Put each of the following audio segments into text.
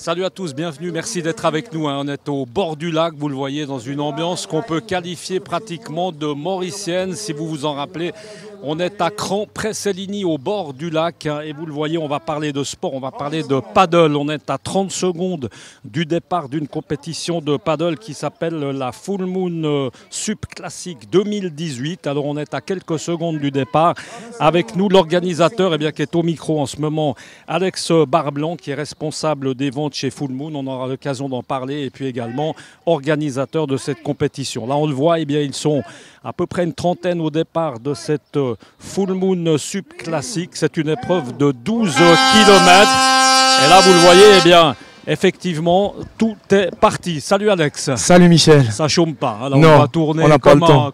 Salut à tous, bienvenue, merci d'être avec nous. Hein. On est au bord du lac, vous le voyez, dans une ambiance qu'on peut qualifier pratiquement de mauricienne. Si vous vous en rappelez, on est à Cran Presselini au bord du lac hein, et vous le voyez, on va parler de sport, on va parler de paddle. On est à 30 secondes du départ d'une compétition de paddle qui s'appelle la Full Moon euh, Sup Classic 2018. Alors on est à quelques secondes du départ. Avec nous l'organisateur eh bien qui est au micro en ce moment, Alex Barblanc qui est responsable des ventes chez Full Moon. On aura l'occasion d'en parler et puis également organisateur de cette compétition. Là on le voit, eh bien ils sont à peu près une trentaine au départ de cette euh, Full Moon Sup Classique. C'est une épreuve de 12 km. Et là, vous le voyez, eh bien, effectivement, tout est parti. Salut Alex. Salut Michel. Ça chôme pas. Hein. on va tourner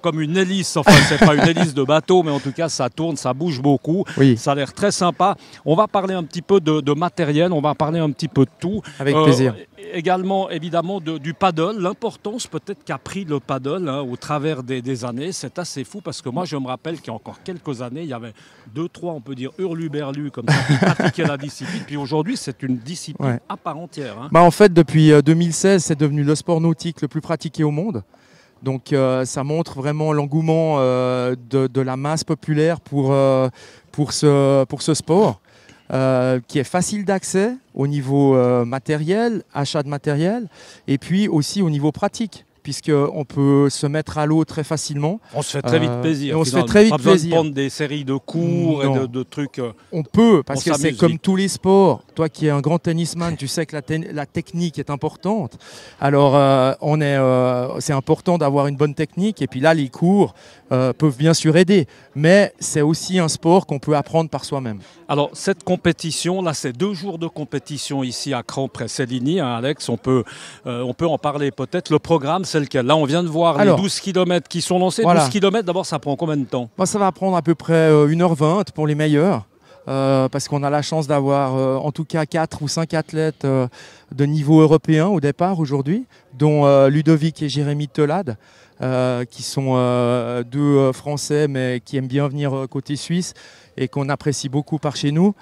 comme, une hélice. Enfin, c'est pas une hélice de bateau, mais en tout cas, ça tourne, ça bouge beaucoup. Oui. Ça a l'air très sympa. On va parler un petit peu de, matériel, on va parler un petit peu de tout. Avec euh, plaisir également évidemment du paddle, l'importance peut-être qu'a pris le paddle hein, au travers des, années. C'est assez fou parce que moi je me rappelle qu'il y a encore quelques années, il y avait deux, trois, on peut dire, hurluberlus comme ça, qui pratiquaient la discipline. Puis aujourd'hui, c'est une discipline à part entière. Hein. Bah, en fait, depuis 2016, euh, c'est devenu le sport nautique le plus pratiqué au monde. Donc euh, ça montre vraiment l'engouement euh, de, la masse populaire pour, pour, ce, pour ce sport, qui est facile d'accès, au niveau euh, matériel, achat de matériel, et puis aussi au niveau pratique puisqu'on peut se mettre à l'eau très facilement. On se fait très vite euh, plaisir. on se fait très vite plaisir. De prendre des séries de cours et de, trucs. Euh, on peut, parce que c'est comme tous les sports. Toi qui es un grand tennisman, tu sais que la, la technique est importante. Alors, euh, on est, c'est important d'avoir une bonne technique. Et puis là, les cours peuvent bien sûr aider. Mais c'est aussi un sport qu'on peut apprendre par soi-même. Alors, cette compétition, là, c'est deux jours de compétition ici à Cran-Presselligny, hein, Alex. On peut, on peut en parler peut-être. Le programme, Là, on vient de voir les 12 km qui sont lancés. 12 km, d'abord, ça prend combien de temps Ça va prendre à peu près 1h20 euh, pour les meilleurs. Euh, parce qu'on a la chance d'avoir euh, en tout cas 4 ou 5 athlètes de niveau européen au départ aujourd'hui, dont Ludovic et Jérémy Telade, qui sont deux Français mais qui aiment bien venir côté suisse et qu'on apprécie beaucoup par chez nous,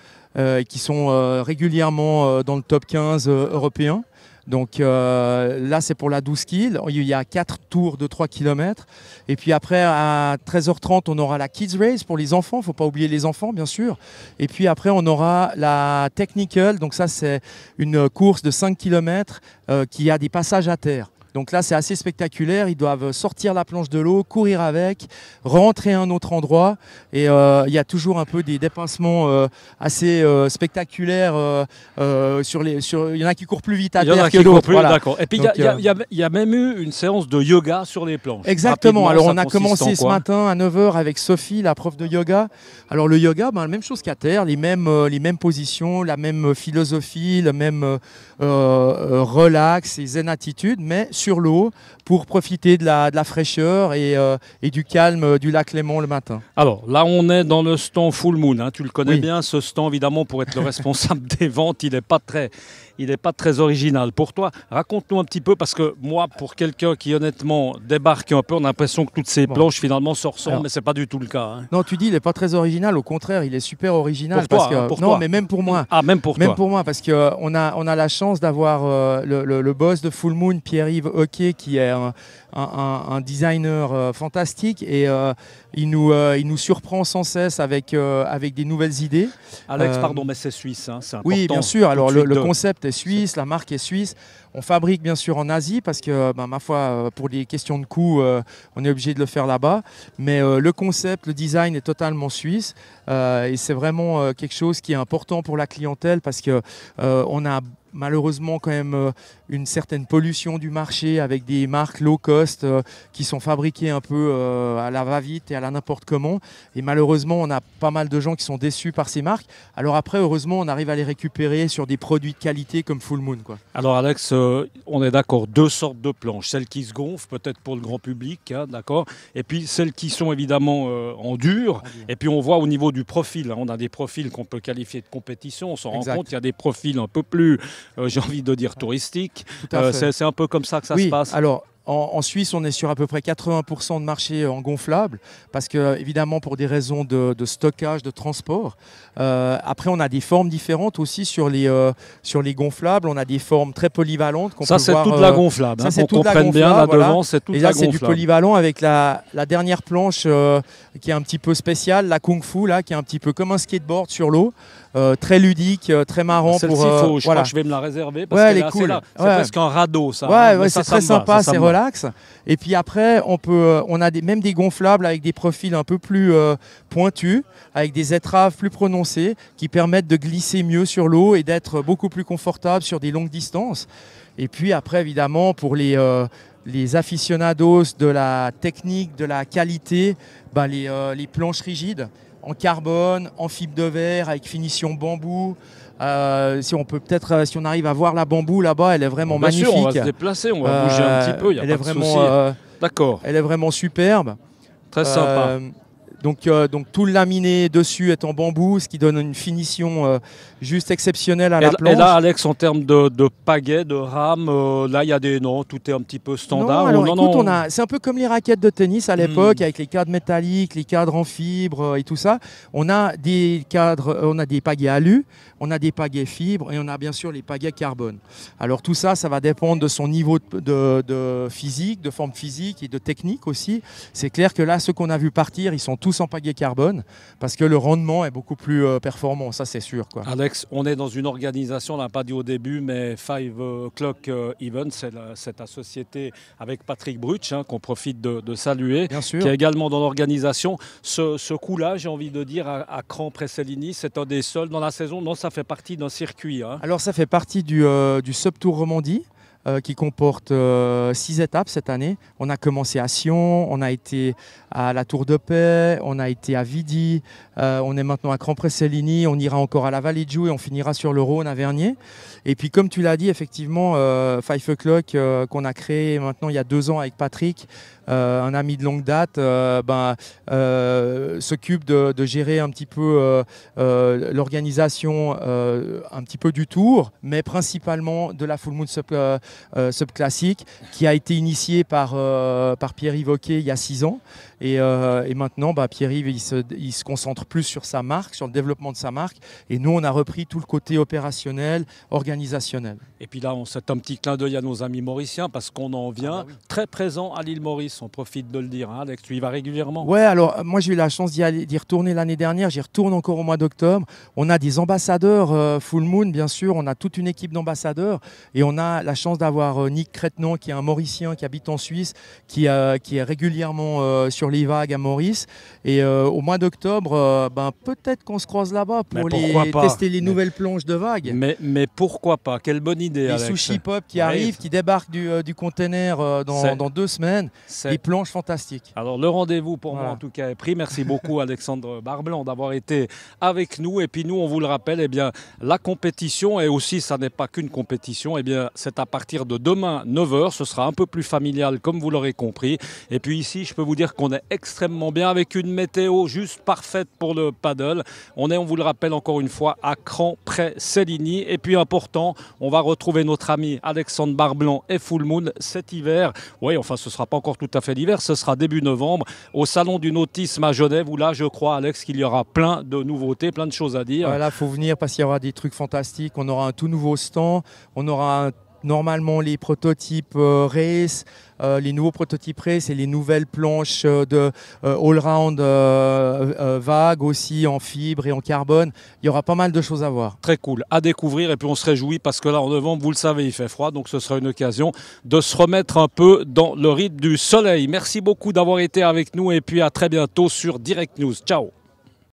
qui sont régulièrement dans le top 15 européen. Donc euh, là, c'est pour la 12 kills. Il y a 4 tours de 3 km. Et puis après, à 13h30, on aura la Kids Race pour les enfants. Il ne faut pas oublier les enfants, bien sûr. Et puis après, on aura la Technical. Donc ça, c'est une course de 5 km euh, qui a des passages à terre. Donc là, c'est assez spectaculaire. Ils doivent sortir la planche de l'eau, courir avec, rentrer à un autre endroit. Et euh, il y a toujours un peu des dépassements euh, assez euh, spectaculaires. sur les, sur... Il y en a qui courent plus vite à terre que d'autres. D'accord. Et puis, il y, a même eu une séance de yoga sur les planches. Exactement. Alors, on a commencé ce matin à 9h avec Sophie, la prof de yoga. Alors, le yoga, ben, la même chose qu'à terre, les mêmes, les mêmes positions, la même philosophie, le même relax et zen attitude, mais sur l'eau pour profiter de la, fraîcheur euh, et, du calme euh, du lac Léman le matin. Alors là, on est dans le stand Full Moon. Hein. Tu le connais bien, ce stand, évidemment, pour être le responsable des ventes, il n'est pas très il n'est pas très original. Pour toi, raconte-nous un petit peu, parce que moi, pour quelqu'un qui honnêtement débarque un peu, on a l'impression que toutes ces planches finalement se ressemblent, mais ce n'est pas du tout le cas. Hein. Non, tu dis, il n'est pas très original, au contraire, il est super original. parce que, hein, non, mais même pour moi. Ah, même pour même pour moi, parce qu'on euh, a, on a la chance d'avoir euh, le, boss de Full Moon, Pierre-Yves Hockey, qui est un, designer euh, fantastique. Et il nous, euh, il nous surprend sans cesse avec, euh, avec des nouvelles idées. Alex, euh, pardon, mais c'est suisse, hein, c'est Oui, bien sûr. Alors, le, concept est suisse, la marque est suisse. On fabrique bien sûr en Asie parce que, ben, ma foi, pour des questions de coût, on est obligé de le faire là-bas. Mais le concept, le design est totalement suisse et c'est vraiment quelque chose qui est important pour la clientèle parce qu'on on a malheureusement quand même euh, une certaine pollution du marché avec des marques low cost euh, qui sont fabriquées un peu euh, à la va-vite et à la n'importe comment. Et malheureusement, on a pas mal de gens qui sont déçus par ces marques. Alors après, heureusement, on arrive à les récupérer sur des produits de qualité comme Full Moon. Quoi. Alors Alex, on est d'accord, deux sortes de planches. Celles qui se gonflent, peut-être pour le grand public, hein, d'accord Et puis celles qui sont évidemment en, dur. Et puis on voit au niveau du profil, hein, on a des profils qu'on peut qualifier de compétition. On s'en rend compte, il y a des profils un peu plus euh, j'ai envie de dire touristique. Euh, c'est un peu comme ça que ça se passe. Alors, en, Suisse, on est sur à peu près 80% de marché euh, en gonflable, parce que euh, évidemment pour des raisons de, stockage, de transport. Euh, après, on a des formes différentes aussi sur les, sur les gonflables. On a des formes très polyvalentes. Ça, c'est toute la gonflable. Hein, qu'on bien, là devant, c'est toute Et là, c'est du polyvalent avec la, dernière planche qui est un petit peu spéciale, la Kung Fu, là, qui est un petit peu comme un skateboard sur l'eau. très ludique, très marrant. Ah, pour, voilà. je vais me la réserver parce que cool. c'est, presque un radeau, ça. Hein, ouais, c'est très sympa. Et puis après, on peut, euh, on a même des gonflables avec des profils un peu plus euh, pointus, avec des étraves plus prononcées, qui permettent de glisser mieux sur l'eau et d'être beaucoup plus confortable sur des longues distances. Et puis après, évidemment, pour les euh, aficionados de la technique, de la qualité, ben les, les planches rigides en carbone, en fibre de verre, avec finition bambou, euh, si on peut peut-être, euh, si on arrive à voir la bambou là-bas, elle est vraiment Bien magnifique. Sûr, on va se déplacer, on va bouger un euh, petit peu. Y a elle pas est de vraiment, d'accord. Elle est vraiment superbe. Très sympa. Donc, euh, donc tout le laminé dessus est en bambou, ce qui donne une finition euh, juste exceptionnelle à la planche. Et là, Alex, en termes de, de de rame, euh, là, il y a des non, tout est un petit peu standard. Non, non, c'est un peu comme les raquettes de tennis à l'époque, hmm. avec les cadres métalliques, les cadres en fibre et tout ça. On a des cadres, on a des pagaies alu, on a des pagaies fibre et on a bien sûr les pagaies carbone. Alors tout ça, ça va dépendre de son niveau de, de physique, de forme physique et de technique aussi. C'est clair que là, ceux qu'on a vu partir, ils sont tous sans en carbone parce que le rendement est beaucoup plus euh, performant, ça c'est sûr. Quoi. Alex, on est dans une organisation, on n'a pas dit au début, mais Five Clock euh, Events, c'est la, société avec Patrick Bruch hein, qu'on profite de, saluer, qui est également dans l'organisation. Ce, coup-là, j'ai envie de dire, à, à Cran-Presselini, c'est un des seuls dans la saison. Non, ça fait partie d'un circuit. Hein. Alors ça fait partie du, euh, du Sub Tour Romandie. Euh, qui comporte euh, six étapes cette année. On a commencé à Sion, on a été à la Tour de Paix, on a été à Vidi, euh, on est maintenant à crampré on ira encore à la Vallée de Joux et on finira sur le Rhône à Vernier. Et puis comme tu l'as dit, effectivement, Five O'Clock qu'on a créé maintenant il y a deux ans avec Patrick, euh, un ami de longue date, euh, ben, euh, s'occupe de, gérer un petit peu l'organisation, un petit peu du tour, mais principalement de la Full Moon Sub, qui a été initiée par, Pierre Ivoquet il y a six ans. Euh, et, maintenant, bah, Pierre-Yves, il se, il se, concentre plus sur sa marque, sur le développement de sa marque. Et nous, on a repris tout le côté opérationnel, organisationnel. Et puis là, on s'est un petit clin d'œil à nos amis mauriciens parce qu'on en vient ah bah très présent à l'île Maurice. On profite de le dire, hein, Alex, tu y vas régulièrement. Ouais, alors euh, moi, j'ai eu la chance d'y retourner l'année dernière. J'y retourne encore au mois d'octobre. On a des ambassadeurs euh, Full Moon, bien sûr. On a toute une équipe d'ambassadeurs et on a la chance d'avoir Nick Cretenon, qui est un Mauricien qui habite en Suisse, qui, qui est régulièrement sur les vagues à Maurice. Et euh, au mois d'octobre, euh, ben, peut-être qu'on se croise là-bas pour tester les nouvelles planches de vagues. Mais, mais pourquoi pas Quelle bonne idée. Les sushi pop qui arrivent, qui débarquent du, euh, du container dans, dans, deux semaines. Des planches fantastiques. Alors le rendez-vous pour moi en tout cas est pris. Merci beaucoup Alexandre Barblanc d'avoir été avec nous. Et puis nous, on vous le rappelle, eh bien, la compétition, et aussi ça n'est pas qu'une compétition, eh bien, c'est à partir de demain 9h. Ce sera un peu plus familial comme vous l'aurez compris. Et puis ici, je peux vous dire qu'on est extrêmement bien avec une météo juste parfaite pour le paddle. On est, on vous le rappelle encore une fois, à Cran près Céligny. Et puis important, on va retrouver notre ami Alexandre Barblanc et Full Moon cet hiver. Oui, enfin ce sera pas encore tout à fait l'hiver, ce sera début novembre au salon du nautisme à Genève où là je crois Alex qu'il y aura plein de nouveautés, plein de choses à dire. Là, il faut venir parce qu'il y aura des trucs fantastiques, on aura un tout nouveau stand, on aura un normalement les prototypes euh, race, euh, les nouveaux prototypes race et les nouvelles planches euh, de all-round vague aussi en fibre et en carbone. Il y aura pas mal de choses à voir. Très cool, à découvrir et puis on se réjouit parce que là en novembre, vous le savez, il fait froid, donc ce sera une occasion de se remettre un peu dans le rythme du soleil. Merci beaucoup d'avoir été avec nous et puis à très bientôt sur Direct News. Ciao